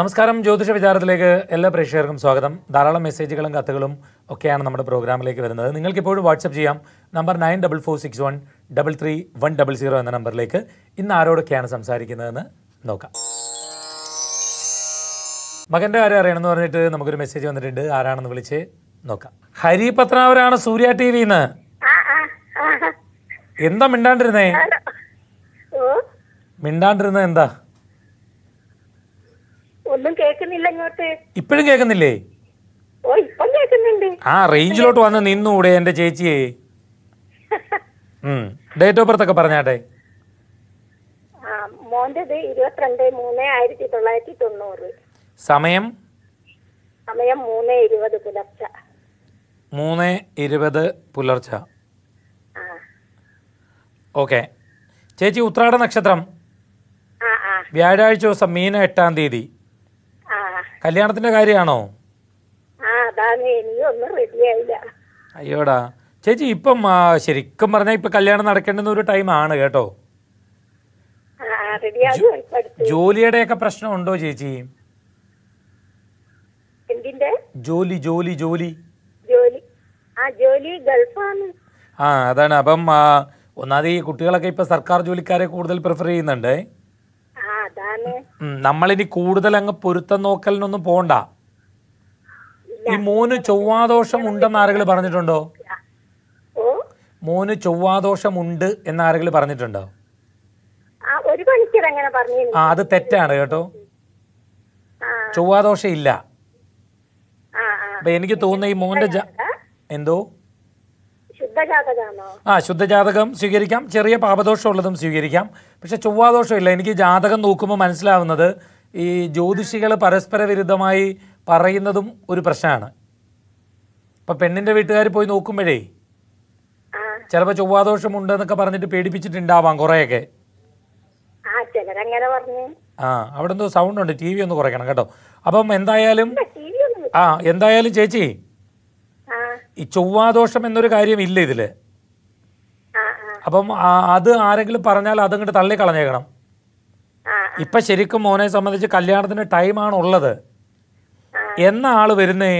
നമസ്കാരം ജ്യോതിഷ വിചാരത്തിലേക്ക് എല്ലാ പ്രേക്ഷകർക്കും സ്വാഗതം ധാരാളം മെസ്സേജുകളും കത്തുകളും ഒക്കെയാണ് നമ്മുടെ പ്രോഗ്രാമിലേക്ക് വരുന്നത് നിങ്ങൾക്കിപ്പോഴും വാട്സപ്പ് ചെയ്യാം number nine double four six one double three one double zero എന്ന നമ്പറിലേക്ക് ഇന്ന് ആരോടൊക്കെയാണ് സംസാരിക്കുന്നതെന്ന് നോക്കാം മകൻ്റെ കാര്യം അറിയണമെന്ന് പറഞ്ഞിട്ട് നമുക്കൊരു മെസ്സേജ് വന്നിട്ടുണ്ട് ആരാണെന്ന് വിളിച്ച് നോക്കാം ഹരി പത്രാവരാണ് സൂര്യ ടി എന്ന് എന്താ മിണ്ടാണ്ടിരുന്നേ മിണ്ടാണ്ടിരുന്ന എന്താ ഒന്നും കേൾക്കുന്നില്ല ഇങ്ങോട്ട് ഇപ്പോഴും കേൾക്കുന്നില്ലേ ഓ ഇപ്പം കേൾക്കുന്നുണ്ട് ആ റേഞ്ചിലോട്ട് വന്ന് നിന്നൂടെ എന്റെ ചേച്ചിയെ ഡേറ്റ് ഓഫ് ബർത്ത് ഒക്കെ പറഞ്ഞാട്ടെ മോന്റേത് ഇരുപത്തിരണ്ട് മൂന്ന് ആയിരത്തി തൊള്ളായിരത്തി തൊണ്ണൂറ് സമയം സമയം മൂന്ന് ഇരുപത് പുലർച്ച മൂന്ന് ഇരുപത് പുലർച്ച ഓക്കെ ചേച്ചി ഉത്രാട നക്ഷത്രം വ്യാഴാഴ്ച ദിവസം മീന എട്ടാം തീയതി കല്യാണത്തിന്റെ കാര്യമാണോ അയ്യോടാ ചേച്ചി ഇപ്പം ശരിക്കും പറഞ്ഞാൽ ഇപ്പൊ കല്യാണം നടക്കേണ്ടുന്ന ഒരു ടൈം ആണ് കേട്ടോ ജോലിയുടെ ഒക്കെ പ്രശ്നം ഉണ്ടോ ചേച്ചി ജോലി ജോലി ജോലി ആ അതാണ് അപ്പം ഒന്നാമത് ഈ കുട്ടികളൊക്കെ ഇപ്പൊ സർക്കാർ ജോലിക്കാരെ കൂടുതൽ പ്രിഫർ ചെയ്യുന്നുണ്ട് നമ്മളിനി കൂടുതൽ അങ്ങ് പൊരുത്തം നോക്കലിനൊന്നും പോണ്ട ഈ മോന് ചൊവ്വാദോഷം ഉണ്ടെന്ന് ആരെങ്കിലും പറഞ്ഞിട്ടുണ്ടോ മോന് ചൊവ്വാദോഷം ഉണ്ട് എന്ന് ആരെങ്കിലും പറഞ്ഞിട്ടുണ്ടോ ആ അത് തെറ്റാണ് കേട്ടോ ചൊവ്വാദോഷം ഇല്ല അപ്പൊ എനിക്ക് തോന്നുന്ന ഈ മോന്റെ എന്തോ ആ ശുദ്ധജാതകം സ്വീകരിക്കാം ചെറിയ പാപദോഷം ഉള്ളതും സ്വീകരിക്കാം പക്ഷെ ഇല്ല എനിക്ക് ജാതകം നോക്കുമ്പോൾ മനസ്സിലാവുന്നത് ഈ ജ്യോതിഷികൾ പരസ്പര വിരുദ്ധമായി പറയുന്നതും ഒരു പ്രശ്നമാണ് ഇപ്പൊ പെണ്ണിന്റെ വീട്ടുകാർ പോയി നോക്കുമ്പോഴേ ചിലപ്പോൾ ഉണ്ട് എന്നൊക്കെ പറഞ്ഞിട്ട് പേടിപ്പിച്ചിട്ടുണ്ടാവാം കുറേയൊക്കെ ആ അവിടെ എന്തോ സൗണ്ട് ഉണ്ട് ടി വി ഒന്ന് കുറയ്ക്കണം കേട്ടോ അപ്പം എന്തായാലും ആ എന്തായാലും ചേച്ചി ഈ ചൊവ്വാദോഷം എന്നൊരു കാര്യം ഇല്ല ഇതില് അപ്പം അത് ആരെങ്കിലും പറഞ്ഞാൽ അതങ്ങോട്ട് തള്ളി കളഞ്ഞേക്കണം ഇപ്പൊ ശരിക്കും മോനെ സംബന്ധിച്ച് കല്യാണത്തിന് ടൈമാണ് ഉള്ളത് എന്ന ആള് വരുന്നേ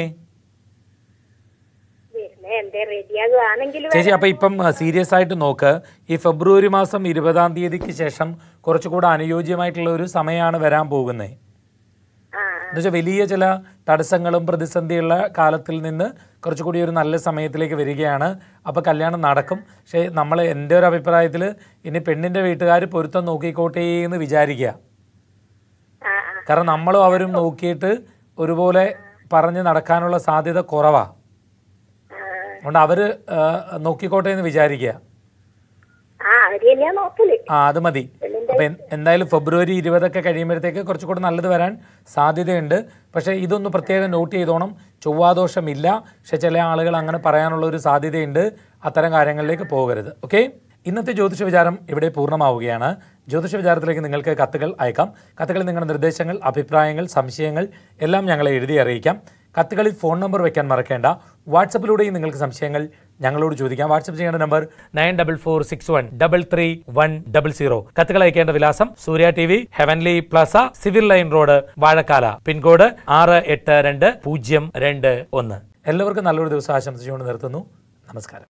ചേച്ചി അപ്പൊ ഇപ്പം സീരിയസ് ആയിട്ട് നോക്ക് ഈ ഫെബ്രുവരി മാസം ഇരുപതാം തീയതിക്ക് ശേഷം കുറച്ചുകൂടെ അനുയോജ്യമായിട്ടുള്ള ഒരു സമയമാണ് വരാൻ പോകുന്നത് എന്നുവെച്ചാൽ വലിയ ചില തടസ്സങ്ങളും പ്രതിസന്ധിയുള്ള കാലത്തിൽ നിന്ന് കുറച്ചുകൂടി ഒരു നല്ല സമയത്തിലേക്ക് വരികയാണ് അപ്പോൾ കല്യാണം നടക്കും പക്ഷേ നമ്മൾ എൻ്റെ ഒരു അഭിപ്രായത്തിൽ ഇനി പെണ്ണിൻ്റെ വീട്ടുകാർ പൊരുത്തം നോക്കിക്കോട്ടേ എന്ന് വിചാരിക്കുക കാരണം നമ്മളും അവരും നോക്കിയിട്ട് ഒരുപോലെ പറഞ്ഞ് നടക്കാനുള്ള സാധ്യത കുറവാണ് അതുകൊണ്ട് അവർ നോക്കിക്കോട്ടെ എന്ന് വിചാരിക്കുക ആ അത് മതി അപ്പോൾ എന്തായാലും ഫെബ്രുവരി ഇരുപതൊക്കെ കഴിയുമ്പോഴത്തേക്ക് കുറച്ചുകൂടെ നല്ലത് വരാൻ സാധ്യതയുണ്ട് പക്ഷേ ഇതൊന്ന് പ്രത്യേകം നോട്ട് ചെയ്തോണം ചൊവ്വാദോഷമില്ല പക്ഷെ ചില ആളുകൾ അങ്ങനെ പറയാനുള്ള ഒരു സാധ്യതയുണ്ട് അത്തരം കാര്യങ്ങളിലേക്ക് പോകരുത് ഓക്കെ ഇന്നത്തെ ജ്യോതിഷ വിചാരം ഇവിടെ പൂർണ്ണമാവുകയാണ് ജ്യോതിഷ വിചാരത്തിലേക്ക് നിങ്ങൾക്ക് കത്തുകൾ അയക്കാം കത്തുകളിൽ നിങ്ങളുടെ നിർദ്ദേശങ്ങൾ അഭിപ്രായങ്ങൾ സംശയങ്ങൾ എല്ലാം ഞങ്ങളെ എഴുതി അറിയിക്കാം കത്തുകളിൽ ഫോൺ നമ്പർ വയ്ക്കാൻ മറക്കേണ്ട വാട്സപ്പിലൂടെയും നിങ്ങൾക്ക് സംശയങ്ങൾ ഞങ്ങളോട് ചോദിക്കാം വാട്സ്ആപ്പ് ചെയ്യേണ്ട number nine double four six one double three one double zero കത്തുകൾ അയക്കേണ്ട വിലാസം Surya T V heavenly plaza civil line road Vazhakkala pincode ആറ് എട്ട് രണ്ട് പൂജ്യം രണ്ട് ഒന്ന് എല്ലാവർക്കും നല്ലൊരു ദിവസം ആശംസിച്ചുകൊണ്ട് നിർത്തുന്നു നമസ്കാരം